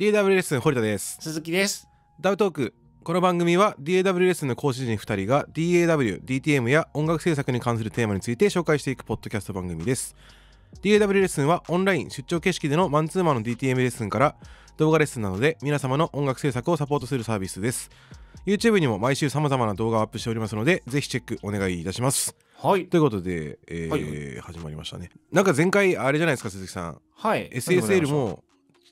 d a w ン堀田です鈴木ですダブトークこの番組は d a w レッスンの講師陣2人が DAW、DTM や音楽制作に関するテーマについて紹介していくポッドキャスト番組です DAW レッスンはオンライン出張形式でのマンツーマンの DTM レッスンから動画レッスンなどで皆様の音楽制作をサポートするサービスです YouTube にも毎週さまざまな動画をアップしておりますのでぜひチェックお願いいたしますはいということで、えーはい始まりましたねなんか前回あれじゃないですか鈴木さんはい SSL も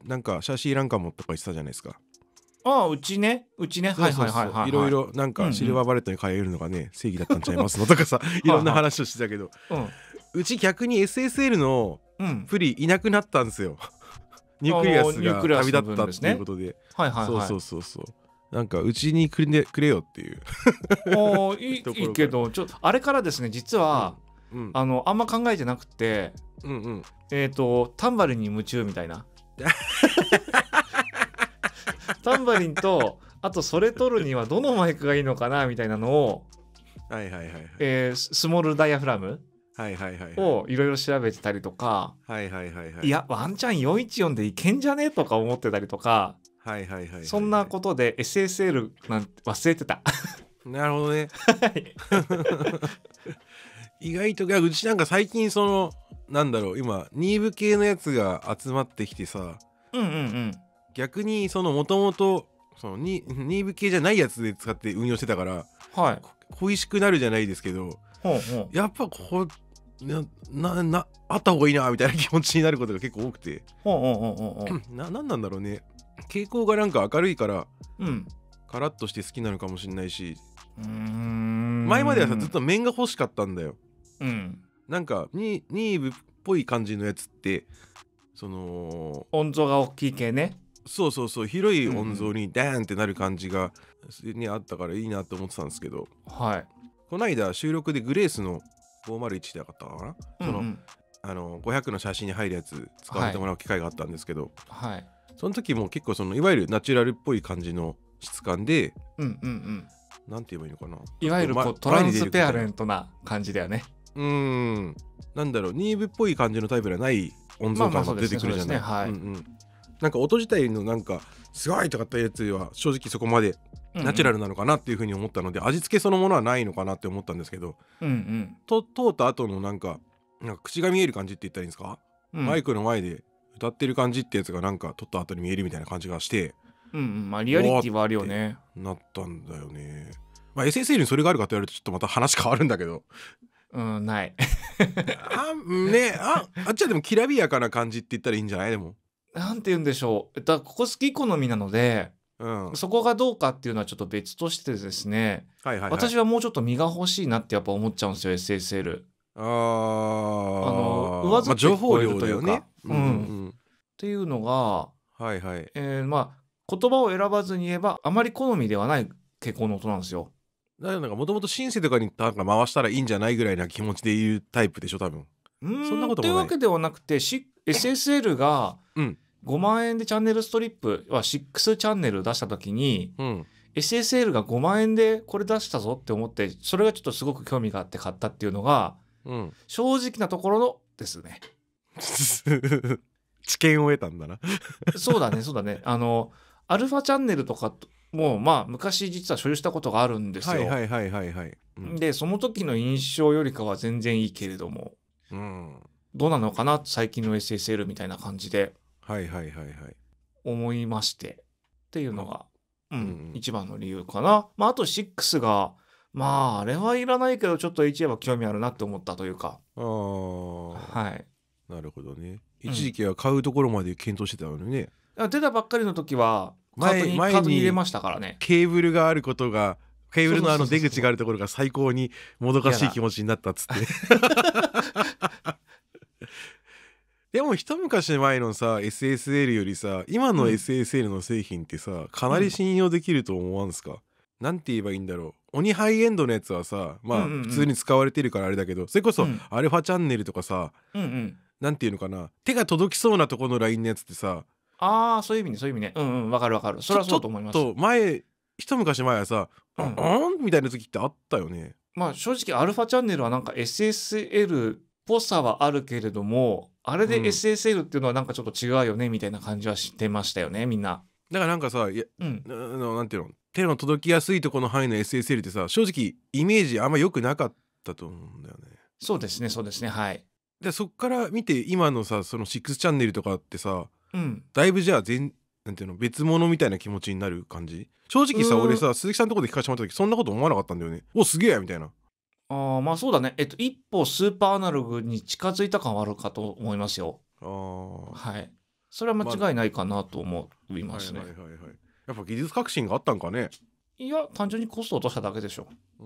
なんかシャシーランカモとか言ってたじゃないですかああうちねうちねはいはいはいはいろいろなんかシルバーバレットに通えるのがね、うんうん、正義だったんちゃいますのとかさ いろんな話をしてたけど、ははうん、うち逆に SSL のプリいなくなったんですよ、うん、ニュークリアスが旅立ったっていうことで、ね、はいはい、はい、そうそうそうそうなんかうちにくれくれよっていうおいい いいけどちょっとあれからですね実は、うんうん、あのあんま考えてなくて、うんうん、えっ、ー、とタンバルに夢中みたいな タンバリンとあとそれ取るにはどのマイクがいいのかなみたいなのをはいはいはい、はい、えー、スモールダイヤフラムはいはいはい、をいろいろ調べてたりとか、はいはいはいはい、いやワンチャン414でいけんじゃねえとか思ってたりとか、はいはいはい、はい、そんなことで SSL なんて忘れてたなるほどね、はい、意外とうちなんか最近そのなんだろう今ーブ系のやつが集まってきてさ、うんうんうん、逆にそのもともとその 2, 2部系じゃないやつで使って運用してたから、はい、恋しくなるじゃないですけどほうほうやっぱこうなななあった方がいいなみたいな気持ちになることが結構多くて何 なんだろうね傾向がなんか明るいから、うん、カラッとして好きなのかもしれないし前まではさずっと面が欲しかったんだよ。うんなんかニーブっぽい感じのやつってその音像が大きい系ねそうそうそう広い音像にダーンってなる感じが、にあったからいいなと思ってたんですけどはいこの間収録でグレースの501だったかな、うんうん、そのあの500の写真に入るやつ使わせてもらう機会があったんですけど、はい、その時も結構そのいわゆるナチュラルっぽい感じの質感で、うんうんうん、なんて言えばいいのかないわゆるこう、トランスペアレントな感じだよねうんなんだろうニーブっぽい感じのタイプではない温存感が出てくるじゃない。ねうんなんか音自体のなんかすごいとかってやつは正直そこまでナチュラルなのかなっていうふうに思ったので、うんうん、味付けそのものはないのかなって思ったんですけど、うんうん、と通った後のなんかなんか口が見える感じって言ったらいいんですか、うん、マイクの前で歌ってる感じってやつがなんか撮った後に見えるみたいな感じがしてうん、うん、まあリアリティはあるよねなったんだよねまあ SSL にそれがあるかと言われるとちょっとまた話変わるんだけどうんないあねああっちはでもきらびやかな感じって言ったらいいんじゃないでもなんて言うんでしょうと、ここ好き好みなので、うん、そこがどうかっていうのはちょっと別としてですね、はいはい、はい、私はもうちょっと身が欲しいなってやっぱ思っちゃうんですよ SSL ああの上付けというか、まあ、ね、うん、うん、っていうのがはいはいえー、まあ言葉を選ばずに言えばあまり好みではない傾向の音なんですよ。なんかもともとシンセとかになんか回したらいいんじゃないぐらいな気持ちで言うタイプでしょ多分そんなこともないというわけではなくて SSL が5万円でチャンネルストリップは6チャンネル出した時に、うん、SSL が5万円でこれ出したぞって思ってそれがちょっとすごく興味があって買ったっていうのが、うん、正直なところのですね 知見を得たんだなそうだねそうだねあのアルファチャンネルとかもうまあ昔実は所有したことがあるんですよ。はいはいはいはい、うん、でその時の印象よりかは全然いいけれども、うん、どうなのかな最近の SSL みたいな感じで思いましてっていうのが、うんうん、一番の理由かな。まあ、あと6がまああれはいらないけどちょっと HA は興味あるなって思ったというか。あはい、なるほどね。一時期は買うところまで検討してたのにね。出たばっかりの時は前に前に入れましたからねケーブルがあることがケーブルのあの出口があるところが最高にもどかしい気持ちになったっつって でも一昔前のさ SSL よりさ今の SSL の製品ってさ、うん、かなり信用できると思わんすか、うん、なんて言えばいいんだろう鬼ハイエンドのやつはさまあ普通に使われてるからあれだけど、うんうん、それこそアルファチャンネルとかさ、うんうん、なんていうのかな手が届きそうなとこのラインのやつってさああそういう意味ねそういう意味ねうんうんわかるわかるそれはそうと思いますちょっと前一昔前はさ「うん、あん?」みたいな時ってあったよねまあ正直アルファチャンネルはなんか SSL っぽさはあるけれどもあれで SSL っていうのはなんかちょっと違うよねみたいな感じはしてましたよねみんなだからなんかさいや、うん、なんていうの手の届きやすいとこの範囲の SSL ってさ正直イメージあんま良くなかったと思うんだよねそうですねそうですねはいでそっから見て今のさその6チャンネルとかってさうん、だいぶじゃあ全なんていうの別物みたいな気持ちになる感じ正直さ俺さ鈴木さんのとこで聞かせてもらった時そんなこと思わなかったんだよねおすげえみたいなあまあそうだねえっと一歩スーパーアナログに近づいた感はあるかと思いますよああはいそれは間違いないかなと思いますね、まあ、はいはいはい、はい、やっぱ技術革新があったんかねいや単純にコスト落としただけでしょう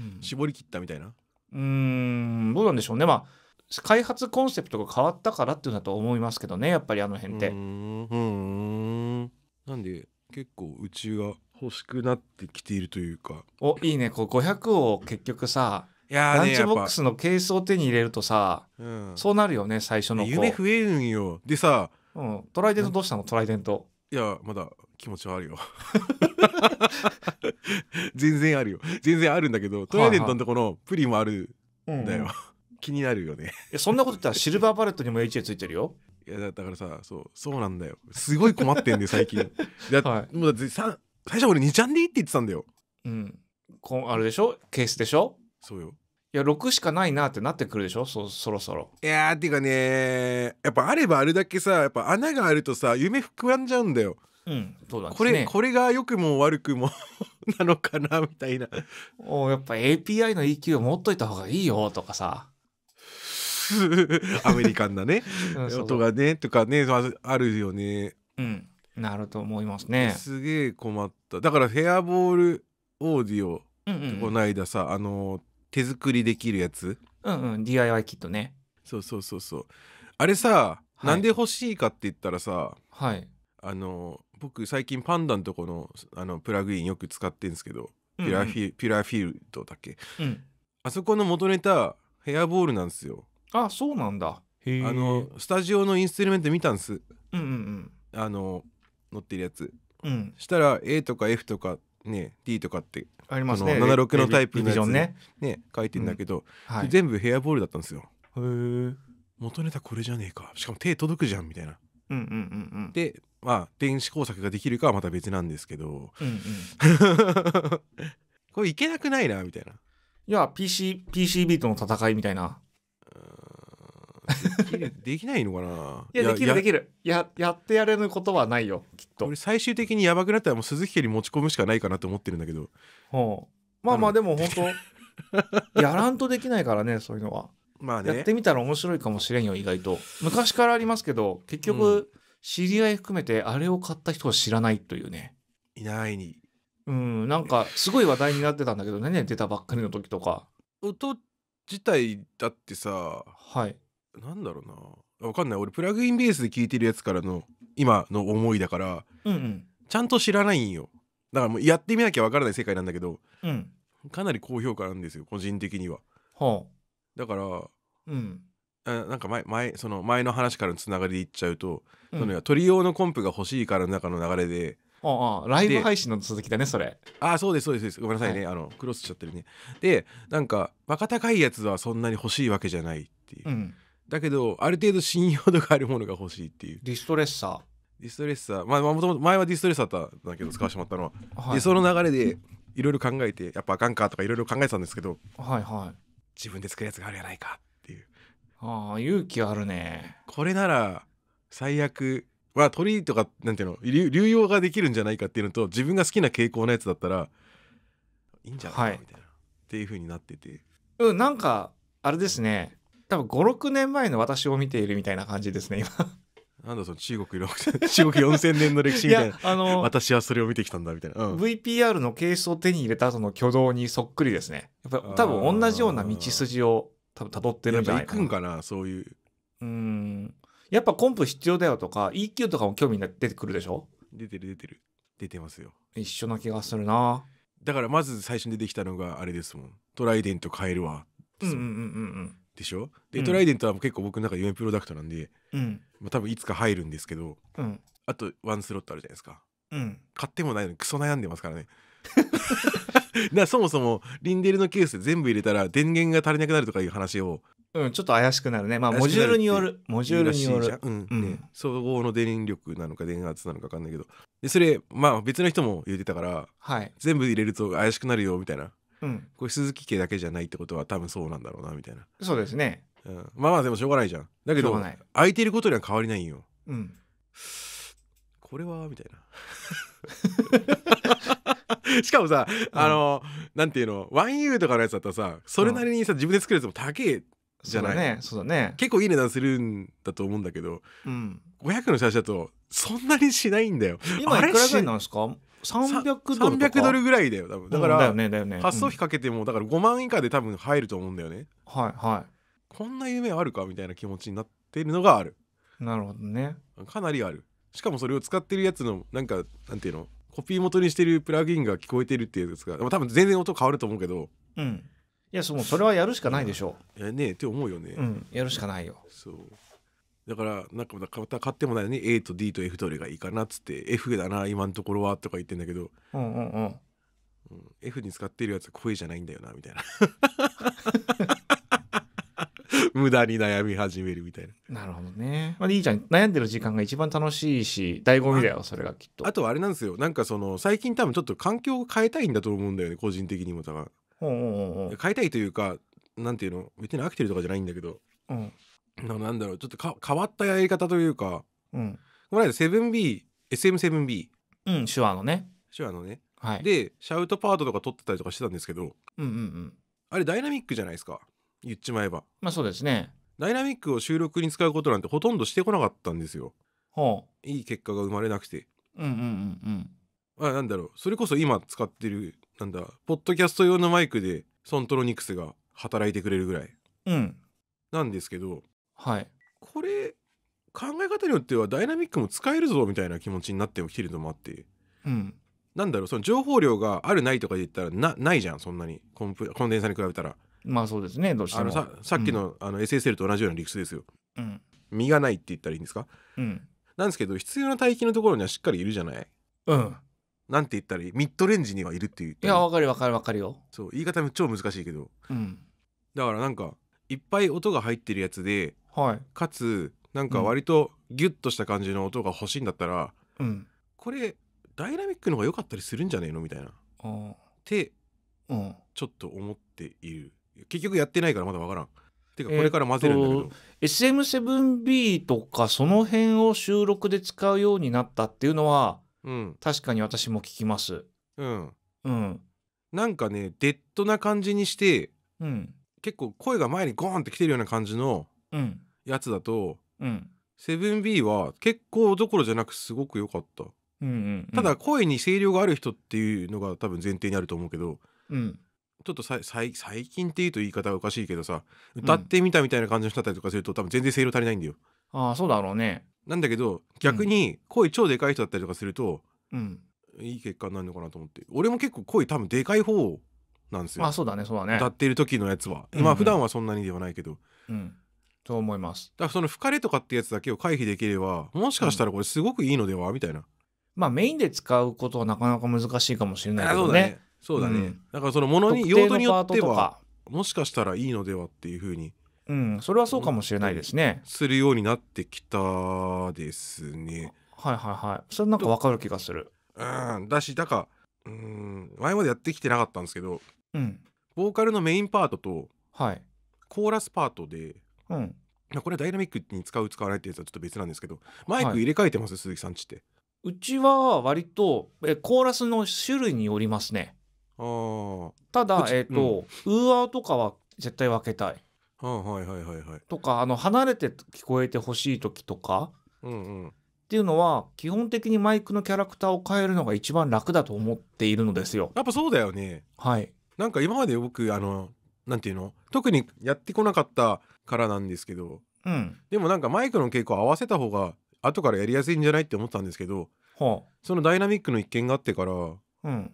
ん、絞り切ったみたいなうんどうなんでしょうねまあ開発コンセプトが変わったからっていうんだと思いますけどねやっぱりあの辺ってうんなんで結構うちが欲しくなってきているというかおいいねこう500を結局さいやランチボックスのケースを手に入れるとさ、うん、そうなるよね最初の夢増えるんよでさ、うん、トライデントどうしたのトライデントいやまだ気持ちはあるよ 全然あるよ全然あるんだけどトライデントのとこのプリもあるんだよ、はいはい気になるよねそんなこと言ったらシルバーパレットにも HA ついてるよいやだからさそうそうなんだよすごい困ってんで、よ最近だ、はい、もうさ最初俺2チャンでいいって言ってたんだようんこあれでしょケースでしょそうよいや6しかないなってなってくるでしょそそろそろいやーっていうかねやっぱあればあれだけさやっぱ穴があるとさ夢膨らんじゃうんだようんそうだ、ね、これこれが良くも悪くも なのかなみたいなおやっぱ API の EQ を持っといた方がいいよとかさ アメリカンなね音がねとかねあるよね。うんなると思いますね。すげえ困っただからヘアボールオーディオ、うんうん、この間さあの手作りできるやつうんうん DIY キットねそうそうそうそうあれさ、はい、なんで欲しいかって言ったらさはいあの僕最近パンダのとこのあのプラグインよく使ってんですけど、うんうん、ピュラーフィールドだっけ、うん、あそこの元ネタヘアボールなんですよあそうなんだへあのスタジオのインストゥルメント見たんですうんうんうんあの乗ってるやつうんしたら A とか F とかね D とかってありますねあの76のタイプのやつねね書いてんだけど、はい全部ヘアボールだったんですよへえ元ネタこれじゃねえかしかも手届くじゃんみたいなうんうんうんうんでまあ電子工作ができるかはまた別なんですけどうんうん これいけなくないなみたいないや PC PCB との戦いみたいなできないのかないやできるできるややってやれぬことはないよきっと俺最終的にやばくなったらもう鈴木家に持ち込むしかないかなと思ってるんだけど、はあ、まあまあでも本当 やらんとできないからねそういうのはまあねやってみたら面白いかもしれんよ意外と昔からありますけど結局、うん、知り合い含めてあれを買った人は知らないというねいないにうんなんかすごい話題になってたんだけどね出たばっかりの時とか音自体だってさ、はい、なんだろうなわかんない俺プラグインベースで聞いてるやつからの今の思いだから、うんうん、ちゃんと知らないんよだからもうやってみなきゃわからない世界なんだけど、うん、かなり高評価なんですよ個人的には。はあ、だから、うん、なんか前前その前の話からのつながりでいっちゃうと、うん、そのトリ用のコンプが欲しいからの中の流れで。ああライブ配信の続きだねそれああそうですそうですごめんなさいね、はい、あのクロスしちゃってるねでなんかバカ高いやつはそんなに欲しいわけじゃないっていう、うん、だけどある程度信用度があるものが欲しいっていうディストレッサーディストレッサーまあもともと前はディストレッサーだったんだけど使わしまったのは、はい、でその流れでいろいろ考えてやっぱあかんかとかいろいろ考えてたんですけどはいはい自分で作るやつがあるやないかっていうああ勇気あるねこれなら最悪まあ鳥とかなんていうの流用ができるんじゃないかっていうのと自分が好きな傾向のやつだったらいいんじゃないかみたいな、はい、っていうふうになっててうんなんかあれですね多分56年前の私を見ているみたいな感じですね今。なんだその中国4000 年の歴史みたいなあの私はそれを見てきたんだみたいな、うん、VPR のケースを手に入れた後の挙動にそっくりですねやっぱ多分同じような道筋を多分辿ってるんじゃないかな行くんかなそういううんやっぱコンプ必要だよとか EQ とかも興味出てくるでしょ出てる出てる出てますよ一緒な気がするなだからまず最初に出てきたのがあれですもんトライデント変えるわうんうんうんうんでしょで、うん、トライデントは結構僕の中で夢プロダクトなんで、うん、まあ、多分いつか入るんですけど、うん、あとワンスロットあるじゃないですか、買ってもないのにクソ悩んでますからねだ そもそもリンデルのケース全部入れたら電源が足りなくなるとかいう話をうんちょっと怪しくなるねまあモジュールによるモジュールによるうん、ね、総合の電力なのか電圧なのか分かんないけどでそれまあ別の人も言ってたから、はい、全部入れると怪しくなるよみたいなうん、これ鈴木家だけじゃないってことは多分そうなんだろうなみたいなそうですね、うん、まあまあでもしょうがないじゃんだけど空いてることには変わりないよ、うん、これはみたいな しかもさ、うん、あのなんていうのワンユーとかのやつだったらさそれなりにさ、自分で作るやつも高えじゃないねそうだね結構いい値段するんだと思うんだけど、うん、500の写真だとそんなにしないんだよ今いくらぐらいなんですか300ドル300ドルぐらいだよ多分だから、だよねだよね発送費かけてもだから5万以下で多分入ると思うんだよね、はいはいこんな夢あるかみたいな気持ちになってるのがあるなるほどねかなりあるしかもそれを使ってるやつのなんかなんていうのコピー元にしてるプラグインが聞こえてるっていうやつが多分全然音変わると思うけどうんいやそのそれはやるしかないでしょう、いやねえって思うよね、うん、やるしかないよそうだからなんかまた買ってもないのに A と D と F どれがいいかなっつって F だな今のところはとか言ってんだけど、うんうんうんうん、F に使ってるやつは声じゃないんだよなみたいな 無駄に悩み始めるみたいななるほどね、まあ、いいじゃん悩んでる時間が一番楽しいし醍醐味だよそれがきっとあとあれなんですよなんかその最近多分ちょっと環境を変えたいんだと思うんだよね個人的にも多分、うんうんうん、変えたいというかなんていうの別に飽きてるとかじゃないんだけど、うん、なんだろうちょっとか変わったやり方というか、うん、この間 7B SM7B うん手話のね手話のね、はい、でシャウトパートとか撮ってたりとかしてたんですけど、うんうんうん、あれダイナミックじゃないですか言っちまえばまあそうですねダイナミックを収録に使うことなんてほとんどしてこなかったんですよほういい結果が生まれなくてうんうんうんうんあなんだろうそれこそ今使ってるなんだポッドキャスト用のマイクでソントロニクスが働いてくれるぐらい、うん、なんですけどはい。これ考え方によってはダイナミックも使えるぞみたいな気持ちになってきてるのもあって、うん、なんだろうその情報量があるないとかで言ったらなないじゃんそんなにコンプコンデンサーに比べたらまあそうですねどうしてもささっきの,、あの SSL と同じような理屈ですよ、うん、身がないって言ったらいいんですか、うん、なんですけど必要な帯域のところにはしっかりいるじゃないうんなんて言ったらミッドレンジにはいるっていういやわかるわかるわかるよそう言い方も超難しいけど、うん、だからなんかいっぱい音が入ってるやつで、はい、かつなんか割とギュッとした感じの音が欲しいんだったら、うん、これダイナミックの方が良かったりするんじゃねえのみたいなってちょっと思っている結局やってないからまだ分からん。ていうかこれから混ぜるんだけど、えー、SM7B とかその辺を収録で使うようになったっていうのは、うん、確かに私も聞きます。うん、うん、なんかねデッドな感じにして、うん、結構声が前にゴーンって来てるような感じのやつだと、うんセブン b は結構どころじゃなくすごく良かった。うんうんただ声に声量がある人っていうのが多分前提にあると思うけどうんちょっとささい最近っていうと言い方がおかしいけどさ歌ってみたみたいな感じの人だったりとかすると多分全然声量足りないんだよ。ああそうだろうねなんだけど逆に声超でかい人だったりとかするとうんいい結果になるのかなと思って俺も結構声多分でかい方なんですよ。まあそうだねそうだね。歌っている時のやつは、うんうん、まあ普段はそんなにではないけど。うん。思います。だからその吹かれとかってやつだけを回避できれば、もしかしたらこれすごくいいのでは、うん、みたいな。まあメインで使うことはなかなか難しいかもしれないけどね。そうだね。だだからそのものに用途によってはもしかしたらいいのではっていうふうに。うん、それはそうかもしれないですね。するようになってきたですね。はいはいはい。それなんかわかる気がする。うん、だしだからうん前までやってきてなかったんですけど、うん、ボーカルのメインパートと、はい、コーラスパートで、うん、これはダイナミックに使う使わないってやつはちょっと別なんですけどマイク入れ替えてます、はい、鈴木さんちってうちは割とえコーラスの種類によりますねあただえっ、ー、と、うん、ウーアーとかは絶対分けたい、はいはいはいはいとかあの離れて聞こえてほしい時とか、うんうん、っていうのは基本的にマイクのキャラクターを変えるのが一番楽だと思っているのですよ。やっぱそうだよね。はい。なんか今まで僕あのなんていうの特にやってこなかったからなんですけど、うん、でもなんかマイクの傾向合わせた方が後からやりやすいんじゃないって思ったんですけど、はあ、そのダイナミックの一件があってから、うん、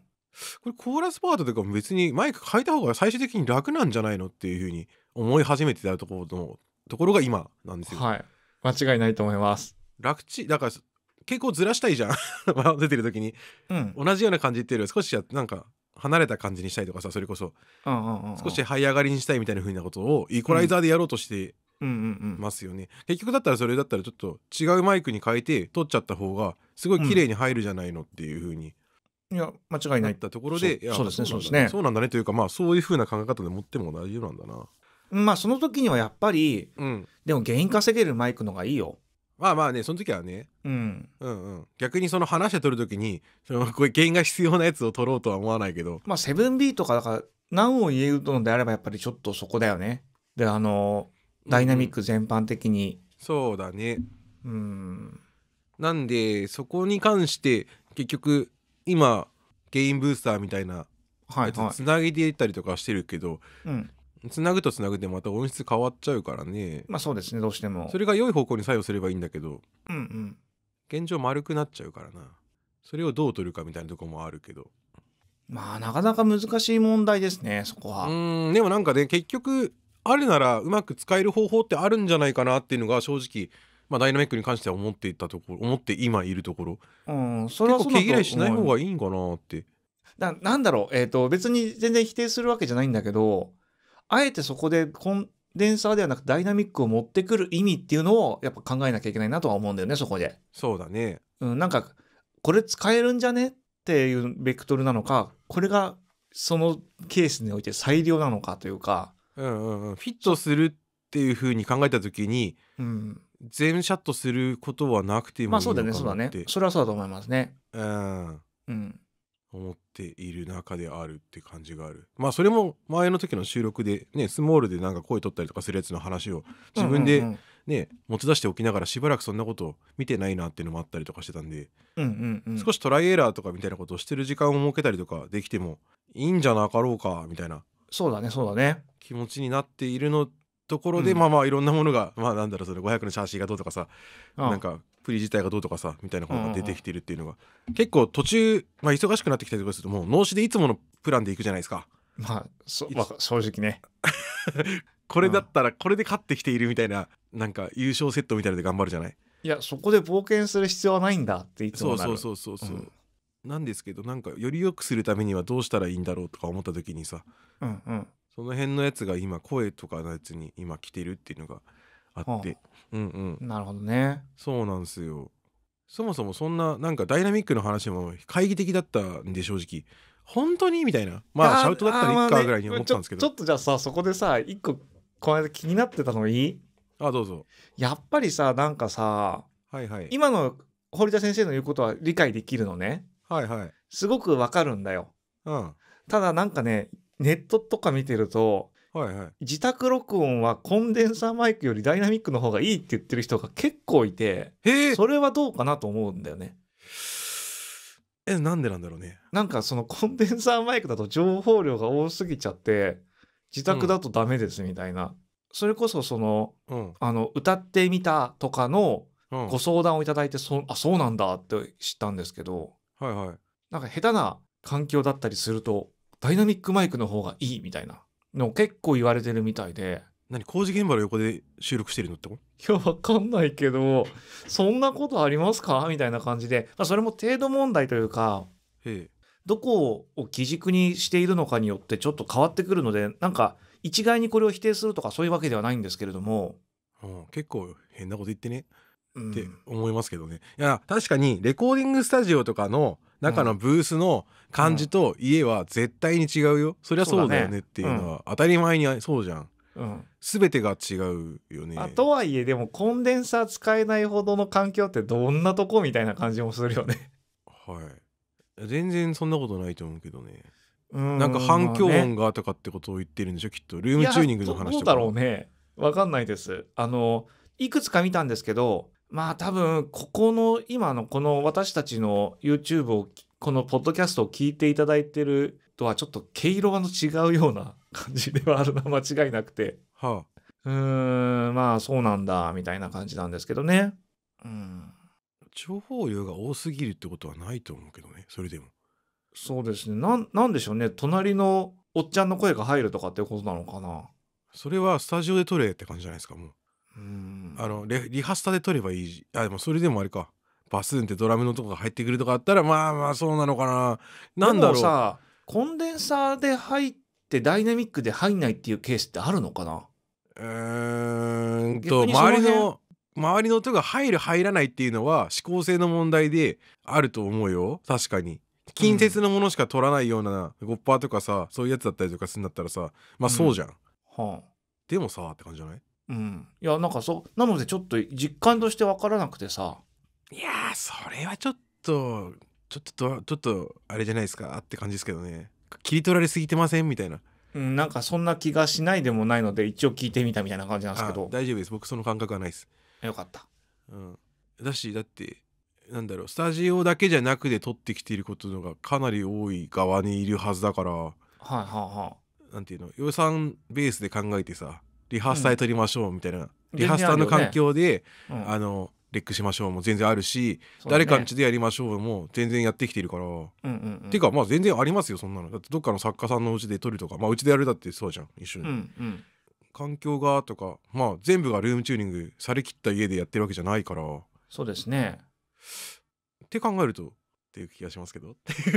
これコーラスパートとかも別にマイク変えた方が最終的に楽なんじゃないのっていうふうに思い始めてたところのところが今なんですよ。はい間違いないと思います。楽ちだから結構ずらしたいじゃん 出てる時に、うん、同じような感じっていうより少しなんか離れた感じにしたいとかさそれこそ、うんうんうんうん、少し這い上がりにしたいみたいな風なことをイコライザーでやろうとしてますよね、うんうんうんうん、結局だったらそれだったらちょっと違うマイクに変えて撮っちゃった方がすごい綺麗に入るじゃないのっていう風に、ん、いや間違いないったところでそうですねそうですねそうなんだねというかまあそういう風な考え方で持っても大丈夫なんだなまあその時にはやっぱり、うん、でも原因稼げるマイクの方がいいよまあまあねその時はね、うん、うんうん逆にその話して撮る時にそのこう原因が必要なやつを撮ろうとは思わないけどまあ 7B とかだから何を言えるのであればやっぱりちょっとそこだよねであのダイナミック全般的に、うん、そうだねうんなんでそこに関して結局今ゲインブースターみたいなやつつなげていったりとかしてるけど、はいはいうん、つなぐとつなぐでまた音質変わっちゃうからねまあそうですねどうしてもそれが良い方向に作用すればいいんだけどうんうん現状丸くなっちゃうからなそれをどう取るかみたいなとこもあるけどまあなかなか難しい問題ですねそこはうんでもなんかね結局あるならうまく使える方法ってあるんじゃないかなっていうのが正直まあ、ダイナミックに関しては思っていたところ思って今いるところ、うん、それは結構毛嫌いしない方がいいんかなって。ななんだろう、えーと別に全然否定するわけじゃないんだけどあえてそこでコンデンサーではなくダイナミックを持ってくる意味っていうのをやっぱ考えなきゃいけないなとは思うんだよねそこで。そうだね、うん、なんかこれ使えるんじゃねっていうベクトルなのかこれがそのケースにおいて最良なのかというか。うんうんうん、フィットするっていうふうに考えた時に、うん、全シャットすることはなくてもいいのかなって、まあ、そうだねそうだねそれはそうだと思いますね。うん、うん思っている中であるって感じがあるまあそれも前の時の収録でねスモールでなんか声取ったりとかするやつの話を自分でね、うんうんうん、持ち出しておきながらしばらくそんなこと見てないなっていうのもあったりとかしてたんで、うんうんうん、少しトライエラーとかみたいなことをしてる時間を設けたりとかできてもいいんじゃなかろうかみたいなそうだねそうだね気持ちになっているのところで、うん、まあまあいろんなものがまあなんだろうそれ500のチャーシーがどうとかさ、ああなんかプリ自体がどうとかさみたいなことが出てきてるっていうのが、うん、結構途中、まあ、忙しくなってきたりとかするともう脳死でいつものプランでいくじゃないですか。まあ、まあ、正直ね これだったらこれで勝ってきているみたいななんか優勝セットみたいので頑張るじゃないいやそこで冒険する必要はないんだっていつもなるそうそうそうそう、うん、なんですけどなんかより良くするためにはどうしたらいいんだろうとか思った時にさ、うんうん、その辺のやつが今声とかのやつに今来てるっていうのがあって、うんうん、なるほどねそうなんですよそもそもそんななんかダイナミックの話も懐疑的だったんで正直本当にみたいなまあシャウトだったらいっかぐらいに思ったんですけど、まあね、ちょっとじゃあさそこでさ一個この間気になってたのいいあどうぞやっぱりさなんかさ、はいはい、今の堀田先生の言うことは理解できるのねはいはいすごくわかるんだよ、うん、ただなんかねネットとか見てるとはいはい、自宅録音はコンデンサーマイクよりダイナミックの方がいいって言ってる人が結構いてそれはどうかなと思うんだよね。えなんでなんだろうねなんかそのコンデンサーマイクだと情報量が多すぎちゃって自宅だとダメですみたいな、うん、それこそそのうん、あの歌ってみたとかのご相談をいただいてそあそうなんだって知ったんですけど、はいはい、なんか下手な環境だったりするとダイナミックマイクの方がいいみたいなの結構言われてるみたいで何工事現場の横で収録してるのってこといやわかんないけどそんなことありますかみたいな感じで、まあ、それも程度問題というかどこを基軸にしているのかによってちょっと変わってくるのでなんか一概にこれを否定するとかそういうわけではないんですけれども、うん、結構変なこと言ってね、うん、って思いますけどね、いや確かにレコーディングスタジオとかの中のブースの感じと家は絶対に違うよ、そりゃそうだよねっていうのは当たり前にそうじゃん、うん、全てが違うよねとはいえでもコンデンサー使えないほどの環境ってどんなとこみたいな感じもするよねはい全然そんなことないと思うけどねなんか反響音がとかってことを言ってるんでしょ、ね、きっとルームチューニングの話とかどうだろうね分かんないですあのいくつか見たんですけどまあ多分ここの今のこの私たちの YouTube をこのポッドキャストを聞いていただいてるとはちょっと毛色が違うような感じではあるな間違いなくて、はあ、うーんまあそうなんだみたいな感じなんですけどね。うん情報量が多すぎるってことはないと思うけどねそれでも。そうですねななんでしょうね隣のおっちゃんの声が入るとかってことなのかな。それはスタジオで撮れって感じじゃないですかもう。あのリハスタで撮ればいいあでもそれでもあれかバスンってドラムのとこが入ってくるとかあったらまあまあそうなのかななんだろうさコンデンサーで入ってダイナミックで入んないっていうケースってあるのかなうーんと周りの周りの音が入る入らないっていうのは指向性の問題であると思うよ確かに近接のものしか取らないようなゴッパーとかさそういうやつだったりとかするんだったらさまあそうじゃん、うんはあ、でもさって感じじゃないうん、いやなんかそうなのでちょっと実感として分からなくてさいやそれはちょっとちょっとちょっとあれじゃないですかって感じですけどね切り取られすぎてませんみたいな、うん、なんかそんな気がしないでもないので一応聞いてみたみたいな感じなんですけど大丈夫です僕その感覚はないですよかった、うん、だしだってなんだろうスタジオだけじゃなくて撮ってきていることのがかなり多い側にいるはずだからはいはいはいなんていうの予算ベースで考えてさリハーサル撮りましょうみたいな、リハーサルの環境で、あねうん、あのレックしましょうも全然あるし、ね、誰かんちでやりましょうも全然やってきてるから、うんうんうん、ていうかまあ全然ありますよそんなのだってどっかの作家さんのうちで撮るとかまあうちでやるだってそうじゃん一緒に、うんうん、環境がとかまあ全部がルームチューニングされきった家でやってるわけじゃないからそうですねって考えるとっていう気がしますけど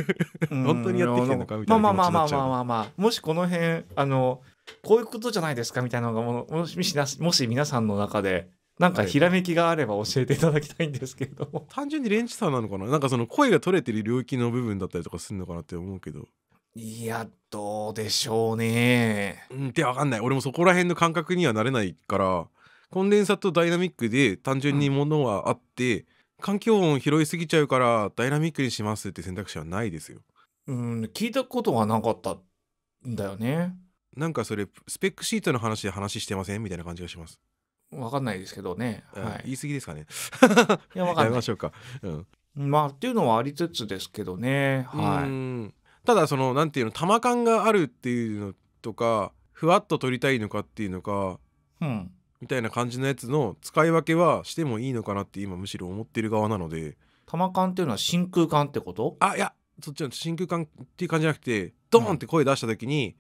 本当にやってきてるのかみたいな気持ちになっちゃうまあまあまあまあまあまあ、まあ、もしこの辺あのこういうことじゃないですかみたいなのがももしもし皆さんの中でなんかひらめきがあれば教えていただきたいんですけれども、単純にレンチさんなのかななんかその声が取れてる領域の部分だったりとかするのかなって思うけどいやどうでしょうねうんってわかんない俺もそこら辺の感覚にはなれないからコンデンサとダイナミックで単純にものはあって、うん、環境音拾いすぎちゃうからダイナミックにしますって選択肢はないですようん聞いたことはなかったんだよねなんかそれスペックシートの話で話してませんみたいな感じがします分かんないですけどね、はい、言い過ぎですかねいや分かんないやめましょうか、うん、まあっていうのはありつつですけどねはいただそのなんていうの玉感があるっていうのとかふわっと撮りたいのかっていうのか、うん、みたいな感じのやつの使い分けはしてもいいのかなって今むしろ思ってる側なので玉感っていうのは真空管ってことあいやそっちの真空管っていう感じじゃなくてドーンって声出した時に、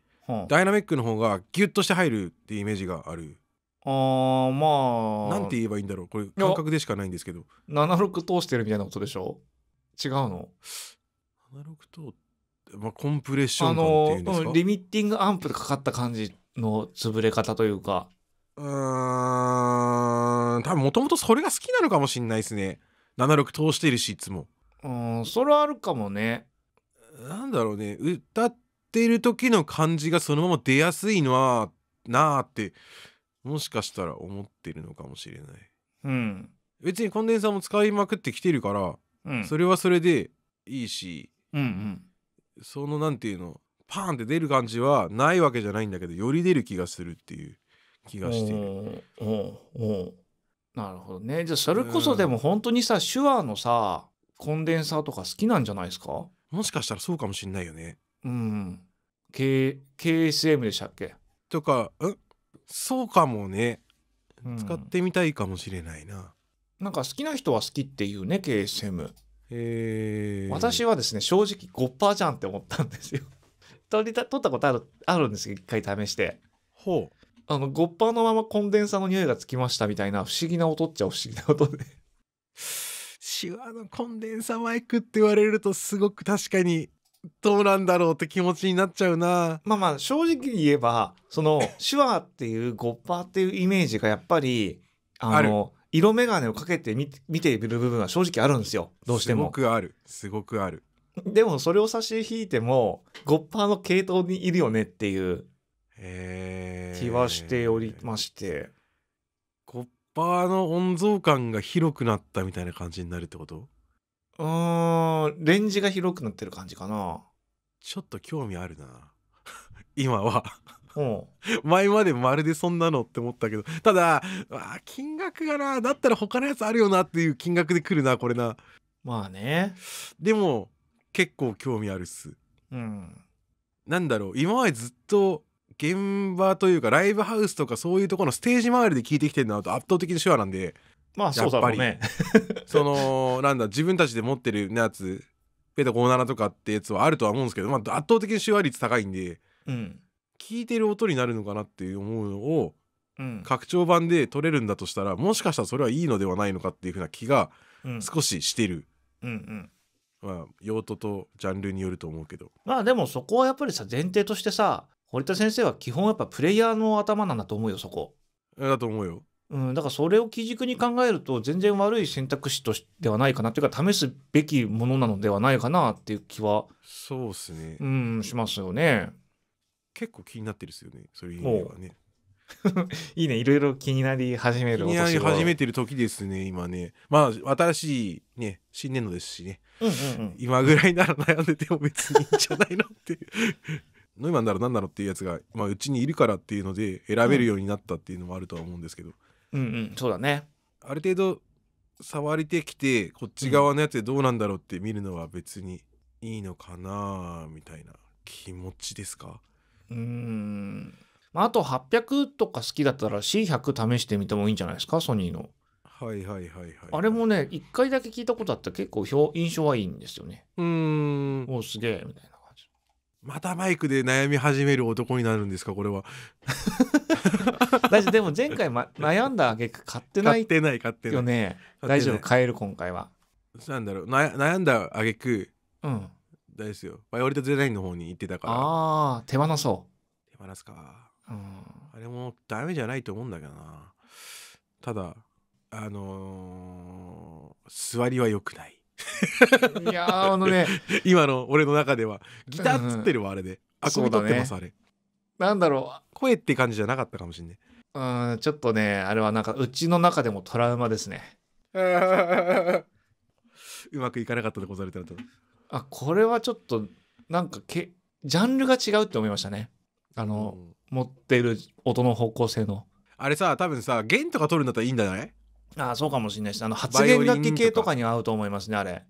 ダイナミックの方がギュッとして入るっていうイメージがあるあーまあなんて言えばいいんだろうこれ感覚でしかないんですけど76通してるみたいなことでしょ違うの ?76 通まあ、コンプレッションあのリミッティングアンプでかかった感じの潰れ方というかうん多分もともとそれが好きなのかもしんないですね76通してるしいつもうんそれはあるかもねなんだろうね歌っってる時の感じがそのまま出やすいのはなあってもしかしたら思ってるのかもしれない、うん、別にコンデンサーも使いまくってきてるから、うん、それはそれでいいし、うんうん、その何て言うのパーンって出る感じはないわけじゃないんだけどより出る気がするっていう気がしてる。なるほどねじゃあそれこそでも本当にさ、うん、手話のさコンデンサーとか好きなんじゃないですかもしかしたらそうかもしんないよね。うん K KSM でしたっけとかうんそうかもね、うん、使ってみたいかもしれないななんか好きな人は好きっていうね KSM へ私はですね正直5%じゃんって思ったんですよ 取りた取ったことあるあるんですよ一回試してほうあの5%のままコンデンサーの匂いがつきましたみたいな不思議な音っちゃ不思議な音で手話 のコンデンサマイクって言われるとすごく確かにどうなんだろうって気持ちになっちゃうなまあまあ正直言えばその 手話っていうゴッパーっていうイメージがやっぱりあの色眼鏡をかけて見ている部分は正直あるんですよどうしてもすごくあるすごくあるでもそれを差し引いてもゴッパーの系統にいるよねっていう気はしておりましてゴッパーの温存感が広くなったみたいな感じになるってことうんレンジが広くなってる感じかなちょっと興味あるな 今は前までまるでそんなのって思ったけどただ金額がなだったら他のやつあるよなっていう金額で来るなこれなまあねでも結構興味あるっすうんなんだろう今までずっと現場というかライブハウスとかそういうとこのステージ周りで聞いてきてるのは圧倒的に手話なんでまあそうだろうね そのなんだ自分たちで持ってるやつペタ57とかってやつはあるとは思うんですけど、まあ、圧倒的に手話率高いんで、うん、聞いてる音になるのかなっていう思うのを、うん、拡張版で取れるんだとしたらもしかしたらそれはいいのではないのかっていうふうな気が少ししてる、うんうんうん、まあ、用途とジャンルによると思うけどまあでもそこはやっぱりさ前提としてさ堀田先生は基本やっぱプレイヤーの頭なんだと思うよそこだと思うようん、だからそれを基軸に考えると全然悪い選択肢としてはないかなというか試すべきものなのではないかなっていう気はそうですね、うん、しますよね結構気になってるですよねそういう意味ではね いいねいろいろ気になり始める気になり始めてる時ですね今ねまあ新しいね新年度ですしね、うんうんうん、今ぐらいなら悩んでても別にいいんじゃないのっていうノイマンなら何なのっていうやつが、まあ、うちにいるからっていうので選べるようになったっていうのもあるとは思うんですけど、うんうんそうだねある程度触りてきてこっち側のやつでどうなんだろうって見るのは別にいいのかなみたいな気持ちですかうんまあ、あと800とか好きだったら C100 試してみてもいいんじゃないですかソニーのはいはいはいはい、あれもね1回だけ聞いたことあったら結構表印象はいいんですよねうんおすげえみたいなまたマイクで悩み始める男になるんですかこれは 大丈夫でも前回、ま、悩んだ挙句買ってない買ってない買ってないよね大丈夫買える今回はなんだろう悩んだ挙句うん大ですよバイオレットデザインの方に行ってたからああ手放そう手放すかうんあれもダメじゃないと思うんだけどなただあのー、座りは良くない いやあのね 今の俺の中ではギターっつってるわあれで、うん、あこび取ってます、ね、あれなんだろう声って感じじゃなかったかもしんねうんちょっとねあれはなんかうちの中でもトラウマですね うまくいかなかったでござるってなったあこれはちょっとなんかけジャンルが違うって思いましたねあの、うん、持ってる音の方向性のあれさ多分さ弦とか取るんだったらいいんじゃないああそうかもしれないしあの発言楽器系とかに合うと思いますねあれ、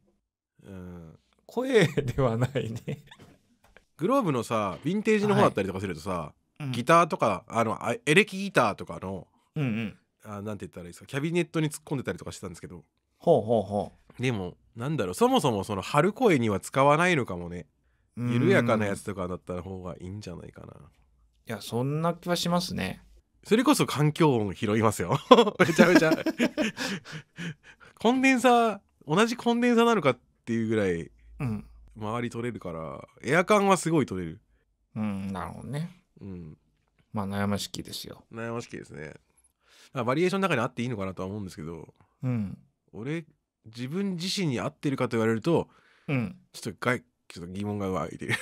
うん、声ではないね グローブのさヴィンテージの方だったりとかするとさ、はいギターとかあのエレキギターとかの、うんうん、あなんて言ったらいいですかキャビネットに突っ込んでたりとかしてたんですけどほうほうほうでもなんだろうそもそもその春声には使わないのかもね緩やかなやつとかだった方がいいんじゃないかないやそんな気はしますねそれこそ環境音拾いますよ めちゃめちゃ コンデンサー同じコンデンサーなのかっていうぐらい、周り取れるからエアコンはすごい取れるうんなるほどねうんまあ悩ましきですよ悩ましきですねバリエーションの中にあっていいのかなとは思うんですけど、うん、俺自分自身に合ってるかと言われると、うん、ちょっとちょっと疑問が湧いてる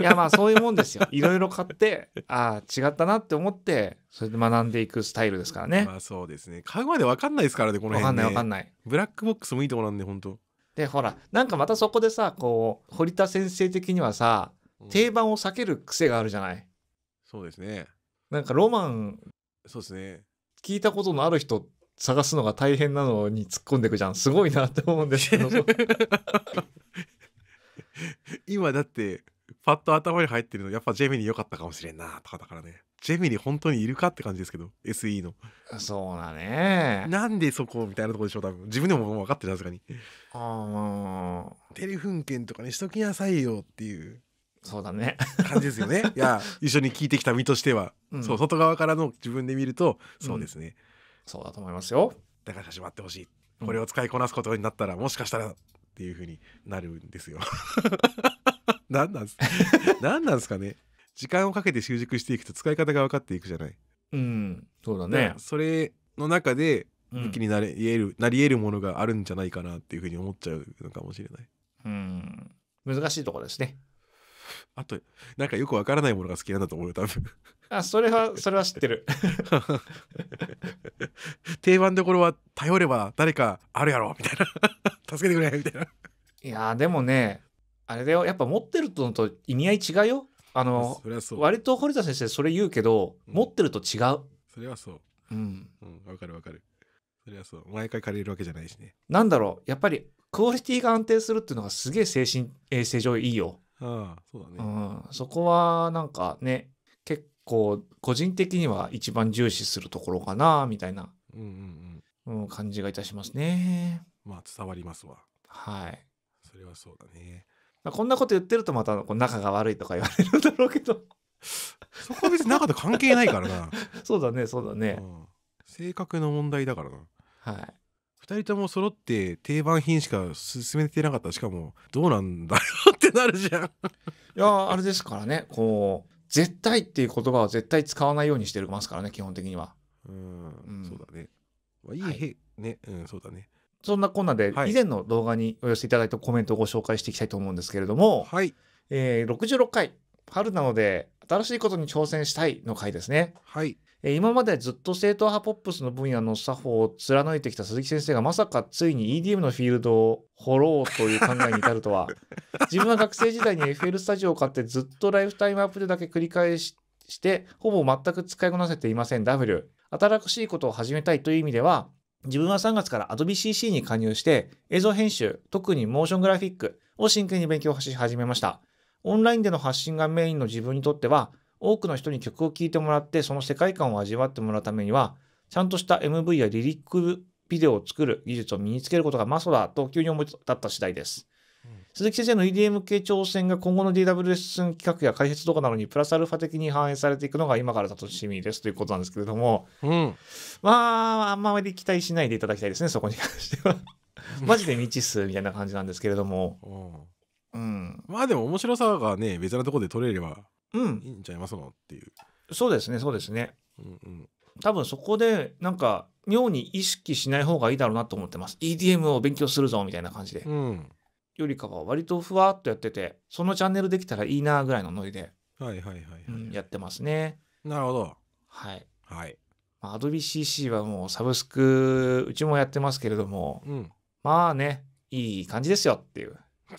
いやまあそういうもんですよ いろいろ買ってああ違ったなって思ってそれで学んでいくスタイルですからねまあそうですね買うまで分かんないですからねこの辺ね分かんない分かんないブラックボックスもいいとこなんで本当でほらなんかまたそこでさこう堀田先生的にはさ、定番を避ける癖があるじゃないそうですねなんかロマンそうですね聞いたことのある人探すのが大変なのに突っ込んでいくじゃんすごいなって思うんですけど 今だってパッと頭に入ってるのやっぱジェミニ良かったかもしれんなとかだからねジェミニ本当にいるかって感じですけど SE のそうだねなんでそこみたいなとこでしょ多分自分でももう分かってるさすがにああテレフンケンとかにしときなさいよっていうそうだね感じですよね いや一緒に聞いてきた身としては、うん、そう外側からの自分で見るとそうですね、うん、そうだと思いますよだから始まってほしいこれを使いこなすことになったらもしかしたらっていうふうになるんですよ何なんすか 何なんすかね時間をかけて習熟していくと使い方が分かっていくじゃないうんそうだねそれの中で武器になれ得る、なり得るものがあるんじゃないかなっていうふうに思っちゃうのかもしれないうん難しいところですねあとなんかよくわからないものが好きなんだと思うよ多分あそれはそれは知ってる 定番どころは頼れば誰かあるやろみたいな助けてくれみたいないやでもねあれだよやっぱ持ってるのと意味合い違うよあの割と堀田先生それ言うけど、うん、持ってると違うそれはそううんわ、うん、かるわかるそれはそう毎回借りるわけじゃないしねなんだろうやっぱりクオリティが安定するっていうのがすげえ精神衛生上いいよああそうだね、うん、そこはなんかね結構個人的には一番重視するところかなみたいな、うんうんうんうん、感じがいたしますねまあ伝わりますわはいそれはそうだねこんなこと言ってるとまたこう仲が悪いとか言われるんだろうけどそこは別に仲と関係ないからな そうだねそうだね、うん、性格の問題だからなはい2人とも揃って定番品しか進めてなかったしかもどうなんだろうってなるじゃん いやあれですからねこう絶対っていう言葉は絶対使わないようにしてますからね基本的にはうん、うん、そうだね、まあ、いいはい、ねうんそうだねそんなこんなで、以前の動画にお寄せいただいたコメントをご紹介していきたいと思うんですけれども、はい、えー、66回春なので新しいことに挑戦したいの回ですね。はい、えー、今までずっと正統派ポップスの分野の作法を貫いてきた鈴木先生がまさかついに EDM のフィールドを掘ろうという考えに至るとは 自分は学生時代に FL スタジオを買ってずっとライフタイムアップデートだけ繰り返ししてほぼ全く使いこなせていません W 新しいことを始めたいという意味では自分は3月から Adobe CC に加入して映像編集、特にモーショングラフィックを真剣に勉強し始めました。オンラインでの発信がメインの自分にとっては、多くの人に曲を聴いてもらってその世界観を味わってもらうためには、ちゃんとした MV やリリックビデオを作る技術を身につけることがマストだと急に思い立った次第です。鈴木先生の EDM 系挑戦が今後の DWS 企画や開発動画などにプラスアルファ的に反映されていくのが今から楽しみですということなんですけれども、うん、まああんまり期待しないでいただきたいですねそこに関してはマジで未知数みたいな感じなんですけれども、うん、うん、まあでも面白さがね別なところで取れればいいんちゃいますのっていう、うん、そうですねそうですね、うんうん、多分そこでなんか妙に意識しない方がいいだろうなと思ってます EDM を勉強するぞみたいな感じで。うんよりかは割とふわっとやっててそのチャンネルできたらいいなぐらいのノリで、やってますねなるほどはい、はいまド AdobeCC はもうサブスクうちもやってますけれども、うん、まあねいい感じですよっていう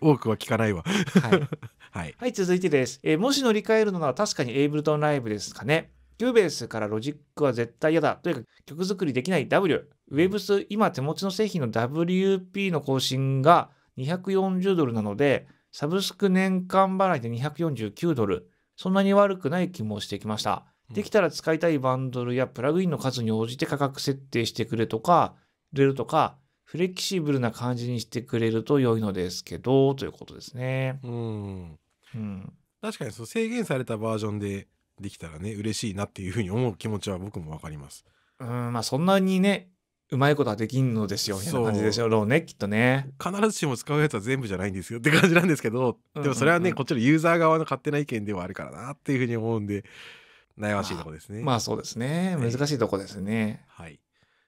多くは聞かないわはい、はい、はい、続いてです、えー、もし乗り換えるのなら確かにエイブルトンライブですかねキューベースからロジックは絶対嫌だ。とにかく曲作りできない W。Webs 今手持ちの製品の WP の更新が240ドルなので、サブスク年間払いで249ドル。そんなに悪くない気もしてきました。できたら使いたいバンドルやプラグインの数に応じて価格設定してくれとか、れるとか、フレキシブルな感じにしてくれると良いのですけど、ということですね。うん。うん、確かにそう制限されたバージョンでできたらね嬉しいなっていうふうに思う気持ちは僕もわかります。うんまあそんなにねうまいことはできんのですよみたいな感じでしょうねきっとね必ずしも使うやつは全部じゃないんですよって感じなんですけどでもそれはね、うんうんうん、こっちのユーザー側の勝手な意見ではあるからなっていうふうに思うんで悩ましいとこですね、まあ、まあそうですね難しいとこですね、はい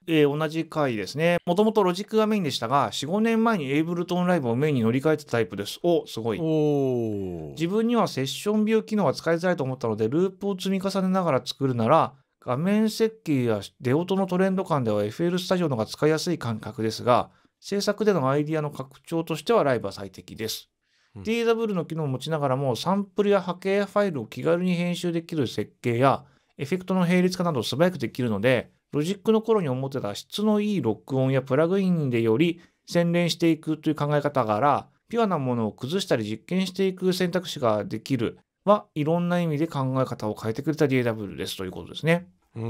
えー、同じ回ですね。もともとロジックがメインでしたが、4、5年前にエイブルトンライブをメインに乗り換えたタイプです。お、すごい。自分にはセッションビュー機能は使いづらいと思ったので、ループを積み重ねながら作るなら、画面設計や出音のトレンド感では FL スタジオの方が使いやすい感覚ですが、制作でのアイディアの拡張としてはライブは最適です。うん、DW の機能を持ちながらも、サンプルや波形ファイルを気軽に編集できる設計や、エフェクトの並列化などを素早くできるので、ロジックの頃に思ってた質のいい録音やプラグインでより洗練していくという考え方から、ピュアなものを崩したり実験していく選択肢ができるはいろんな意味で考え方を変えてくれた DAW ですということですね。うんう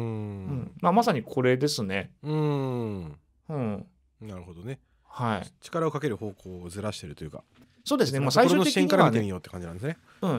んまあ、まさにこれですね。うんうん、なるほどね。はい、力をかける方向をずらしてるというか。そうですね。まあ最終的には、ね、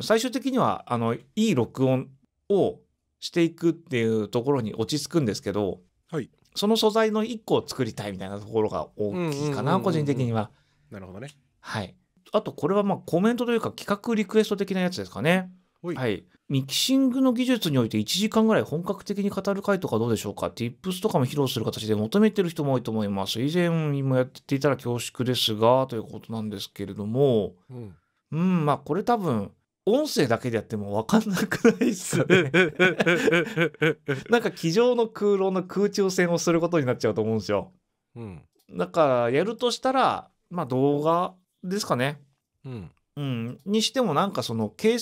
最終的にはあのいい録音をしていくっていうところに落ち着くんですけど、はい、その素材の1個を作りたいみたいなところが大きいかな個人的には。なるほどね。はい、あとこれはまあコメントというか企画リクエスト的なやつですかね。はい、ミキシングの技術において1時間ぐらい本格的に語る回とかどうでしょうか Tips とかも披露する形で求めてる人も多いと思います以前もやっていたら恐縮ですがということなんですけれども、うん、うん、まあこれ多分音声だけでやっても分かんなくないっすね なんか机上の空論の空中戦をすることになっちゃうと思うんですよ。うん、だからやるとしたら、まあ、動画ですかね。うん、うん、にしてもなんかそのケー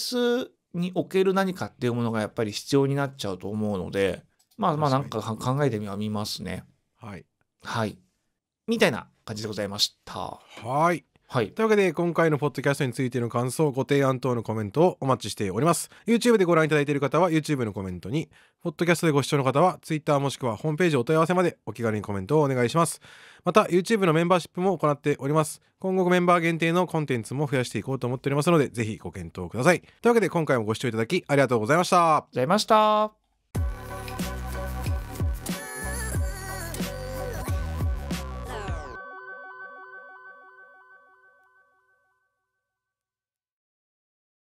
スにおける何かっていうものがやっぱり必要になっちゃうと思うのでまあまあなんか考えてみはみますね。はい、はい、みたいな感じでございました。はいはい、というわけで今回のポッドキャストについての感想ご提案等のコメントをお待ちしております YouTube でご覧いただいている方は YouTube のコメントにポッドキャストでご視聴の方は Twitter もしくはホームページお問い合わせまでお気軽にコメントをお願いしますまた YouTube のメンバーシップも行っております今後メンバー限定のコンテンツも増やしていこうと思っておりますのでぜひご検討くださいというわけで今回もご視聴いただきありがとうございましたありがとうございました